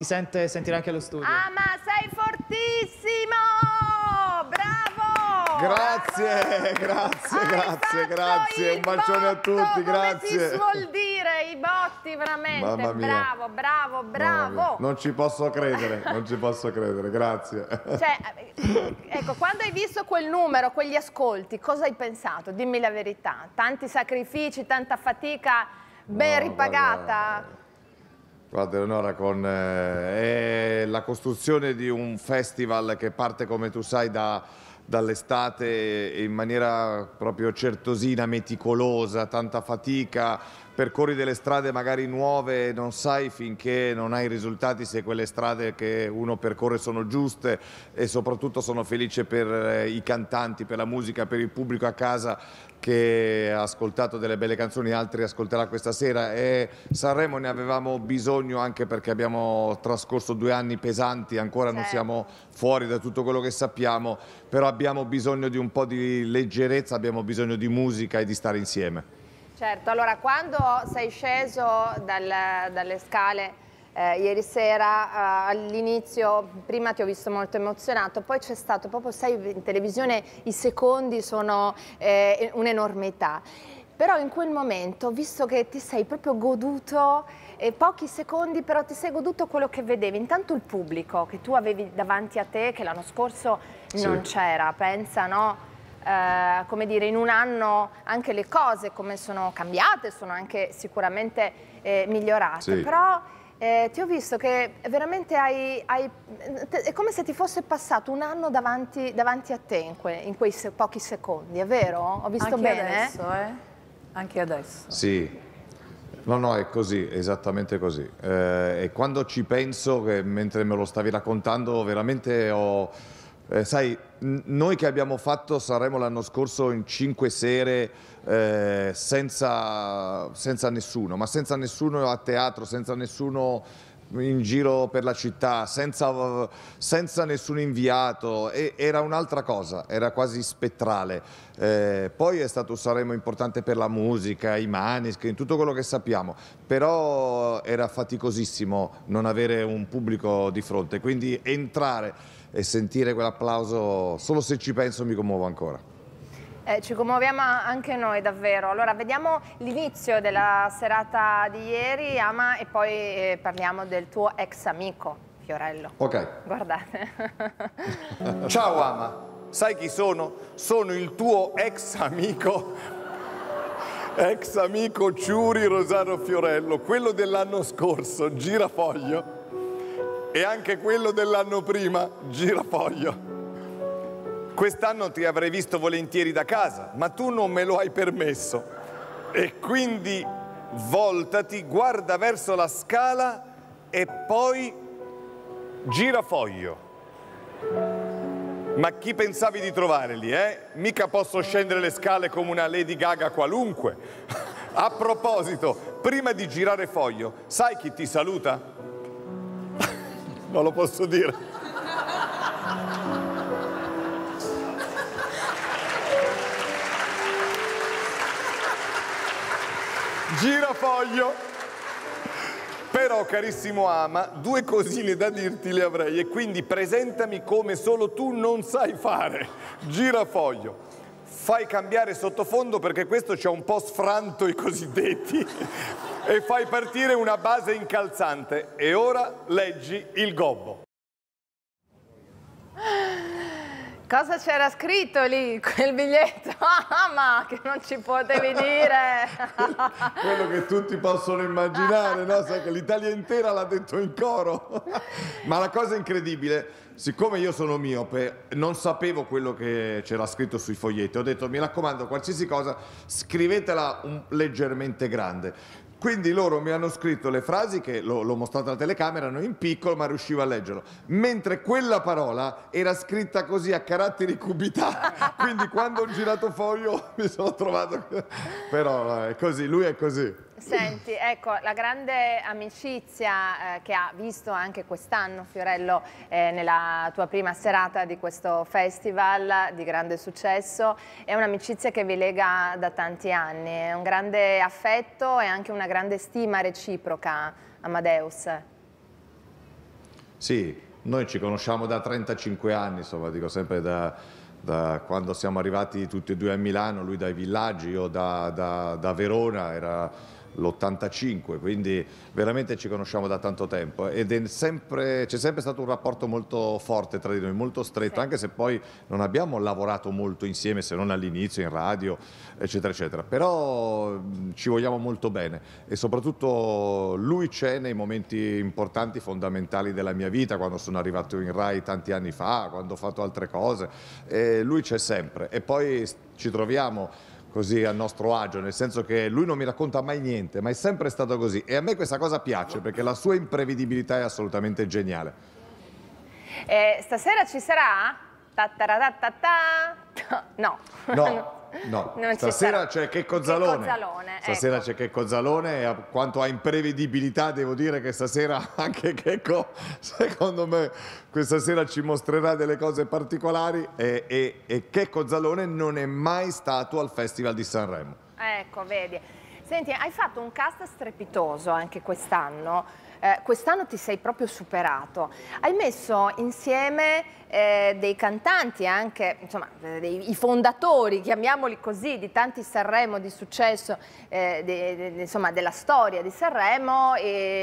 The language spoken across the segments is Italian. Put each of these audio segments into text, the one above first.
Si sente, sentirà anche allo studio. Ah, ma sei fortissimo! Bravo! Grazie, bravo. grazie, Hai grazie, grazie. Un bacione botto, a tutti, grazie. Come si suol dire, i botti veramente. Bravo, bravo, bravo. Non ci posso credere, non ci posso credere, grazie. Cioè, ecco, quando hai visto quel numero, quegli ascolti, cosa hai pensato? Dimmi la verità. Tanti sacrifici, tanta fatica ben no, ripagata? Guarda Guarda Eleonora, con eh, la costruzione di un festival che parte come tu sai da, dall'estate in maniera proprio certosina, meticolosa, tanta fatica, percorri delle strade magari nuove e non sai finché non hai risultati se quelle strade che uno percorre sono giuste e soprattutto sono felice per eh, i cantanti, per la musica, per il pubblico a casa che ha ascoltato delle belle canzoni, altri ascolterà questa sera e Sanremo ne avevamo bisogno anche perché abbiamo trascorso due anni pesanti, ancora certo. non siamo fuori da tutto quello che sappiamo, però abbiamo bisogno di un po' di leggerezza, abbiamo bisogno di musica e di stare insieme. Certo, allora quando sei sceso dal, dalle scale eh, ieri sera eh, all'inizio, prima ti ho visto molto emozionato, poi c'è stato proprio, sai, in televisione i secondi sono eh, un'enormità. Però in quel momento, visto che ti sei proprio goduto, pochi secondi però ti sei goduto quello che vedevi, intanto il pubblico che tu avevi davanti a te, che l'anno scorso sì. non c'era, pensa, no? Eh, come dire, in un anno anche le cose come sono cambiate, sono anche sicuramente eh, migliorate, sì. però eh, ti ho visto che veramente hai, hai, è come se ti fosse passato un anno davanti, davanti a te in, que, in quei se, pochi secondi, è vero? Ho visto anche bene? Adesso, eh? Anche adesso. Sì. No, no, è così, esattamente così. Eh, e quando ci penso, mentre me lo stavi raccontando, veramente ho eh, sai, noi che abbiamo fatto Sanremo l'anno scorso in cinque sere eh, senza, senza, nessuno, ma senza nessuno a teatro, senza nessuno in giro per la città senza, senza nessun inviato e era un'altra cosa, era quasi spettrale. Eh, poi è stato un Saremo importante per la musica, i manischi, tutto quello che sappiamo, però era faticosissimo non avere un pubblico di fronte, quindi entrare e sentire quell'applauso, solo se ci penso mi commuovo ancora. Eh, ci commuoviamo anche noi davvero. Allora vediamo l'inizio della serata di ieri, Ama, e poi eh, parliamo del tuo ex amico Fiorello. Ok. Guardate. Ciao Ama, sai chi sono? Sono il tuo ex amico ex amico Ciuri Rosario Fiorello, quello dell'anno scorso, girafoglio, e anche quello dell'anno prima, girafoglio quest'anno ti avrei visto volentieri da casa, ma tu non me lo hai permesso. E quindi voltati, guarda verso la scala e poi gira foglio. Ma chi pensavi di trovare lì, eh? Mica posso scendere le scale come una Lady Gaga qualunque. A proposito, prima di girare foglio, sai chi ti saluta? non lo posso dire. Girafoglio. Però, carissimo Ama, due cosine da dirti le avrei e quindi presentami come solo tu non sai fare. Girafoglio. Fai cambiare sottofondo perché questo ci ha un po' sfranto i cosiddetti e fai partire una base incalzante. E ora leggi il gobbo. Cosa c'era scritto lì, quel biglietto? Ah, ma che non ci potevi dire! Quello che tutti possono immaginare, no? Sai che l'Italia intera l'ha detto in coro. ma la cosa incredibile, siccome io sono miope, non sapevo quello che c'era scritto sui foglietti. Ho detto, mi raccomando, qualsiasi cosa, scrivetela leggermente grande. Quindi loro mi hanno scritto le frasi che l'ho, mostrato alla telecamera, erano in piccolo ma riuscivo a leggerlo. Mentre quella parola era scritta così a caratteri cubitali, quindi quando ho girato foglio mi sono trovato... Però eh, è così, lui è così. Senti, ecco, la grande amicizia eh, che ha visto anche quest'anno Fiorello eh, nella tua prima serata di questo festival di grande successo è un'amicizia che vi lega da tanti anni, è un grande affetto e anche una grande stima reciproca, Amadeus. Sì, noi ci conosciamo da 35 anni, insomma, dico sempre da, da quando siamo arrivati tutti e due a Milano, lui dai villaggi, io da, da, da Verona, era l'85, quindi veramente ci conosciamo da tanto tempo eh. ed è sempre, sempre stato un rapporto molto forte tra di noi, molto stretto, sì. anche se poi non abbiamo lavorato molto insieme, se non all'inizio, in radio, eccetera, eccetera. Però ci vogliamo molto bene e soprattutto lui c'è nei momenti importanti, fondamentali della mia vita, quando sono arrivato in Rai tanti anni fa, quando ho fatto altre cose, e lui c'è sempre. E poi ci troviamo così al nostro agio, nel senso che lui non mi racconta mai niente, ma è sempre stato così. E a me questa cosa piace perché la sua imprevedibilità è assolutamente geniale. Eh, stasera ci sarà? Ta ta ta ta ta. No. No, No, non stasera c'è che Cozzalone. Stasera ecco. c'è che Cozzalone e a quanto a imprevedibilità devo dire che stasera anche Checco, secondo me, questa sera ci mostrerà delle cose particolari e, e, e non è mai stato al Festival di Sanremo. Ecco, vedi. Senti, hai fatto un cast strepitoso anche quest'anno eh, quest'anno ti sei proprio superato. Hai messo insieme eh, dei cantanti, anche insomma, eh, dei, i fondatori, chiamiamoli così, di tanti Sanremo di successo, eh, de, de, de, insomma, della storia di Sanremo,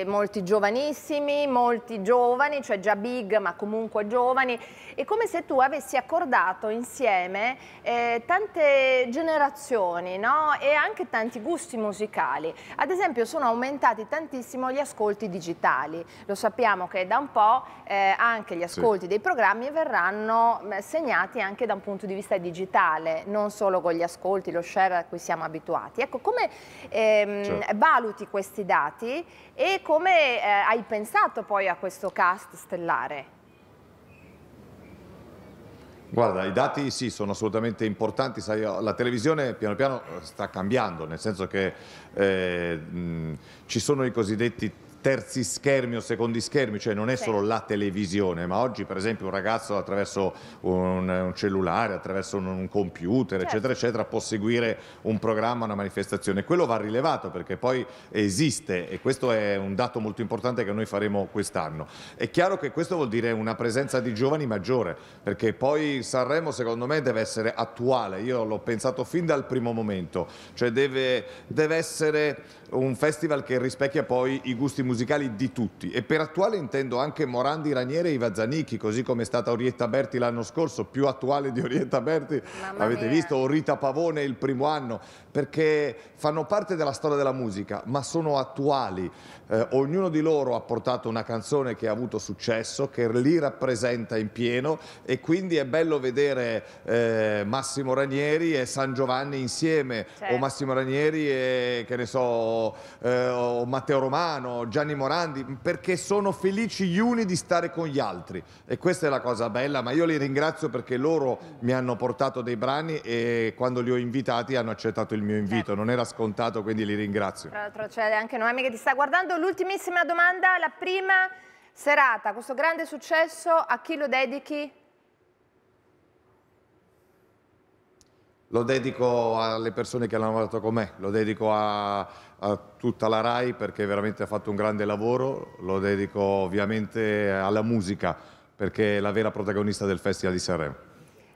molti giovanissimi, molti giovani, cioè già big ma comunque giovani, e come se tu avessi accordato insieme eh, tante generazioni no? e anche tanti gusti musicali. Ad esempio sono aumentati tantissimo gli ascolti di digitali. Lo sappiamo che da un po' eh, anche gli ascolti sì. dei programmi verranno eh, segnati anche da un punto di vista digitale, non solo con gli ascolti, lo share a cui siamo abituati. Ecco, come ehm, certo. valuti questi dati e come eh, hai pensato poi a questo cast stellare? Guarda, i dati sì, sono assolutamente importanti, sai, la televisione piano piano eh, sta cambiando, nel senso che eh, mh, ci sono i cosiddetti terzi schermi o secondi schermi, cioè non è solo la televisione, ma oggi per esempio un ragazzo attraverso un, un cellulare, attraverso un, un computer, certo. eccetera, eccetera, può seguire un programma, una manifestazione. Quello va rilevato perché poi esiste e questo è un dato molto importante che noi faremo quest'anno. È chiaro che questo vuol dire una presenza di giovani maggiore, perché poi Sanremo secondo me deve essere attuale, io l'ho pensato fin dal primo momento, cioè deve, deve essere un festival che rispecchia poi i gusti musicali musicali di tutti e per attuale intendo anche Morandi, Raniere e Iva Zanicchi, così come è stata Orietta Berti l'anno scorso, più attuale di Orietta Berti, avete visto, o Rita Pavone il primo anno, perché fanno parte della storia della musica, ma sono attuali. Eh, ognuno di loro ha portato una canzone che ha avuto successo, che li rappresenta in pieno e quindi è bello vedere eh, Massimo Ranieri e San Giovanni insieme, certo. o Massimo Ranieri e che ne so, eh, o Matteo Romano, Gianni Gianni Morandi, perché sono felici gli uni di stare con gli altri. E questa è la cosa bella, ma io li ringrazio perché loro mi hanno portato dei brani e quando li ho invitati hanno accettato il mio invito, certo. non era scontato, quindi li ringrazio. Tra l'altro c'è anche Noemi che ti sta guardando. L'ultimissima domanda, la prima serata, questo grande successo, a chi lo dedichi? Lo dedico alle persone che hanno lavorato con me, lo dedico a, a tutta la RAI perché veramente ha fatto un grande lavoro, lo dedico ovviamente alla musica perché è la vera protagonista del Festival di Sanremo.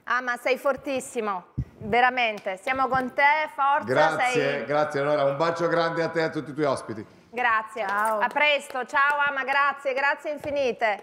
Ah, ma sei fortissimo, veramente. Siamo con te, forza. Grazie, sei... grazie. Allora, un bacio grande a te e a tutti i tuoi ospiti. Grazie. Ciao. A presto, ciao Ama, grazie, grazie infinite.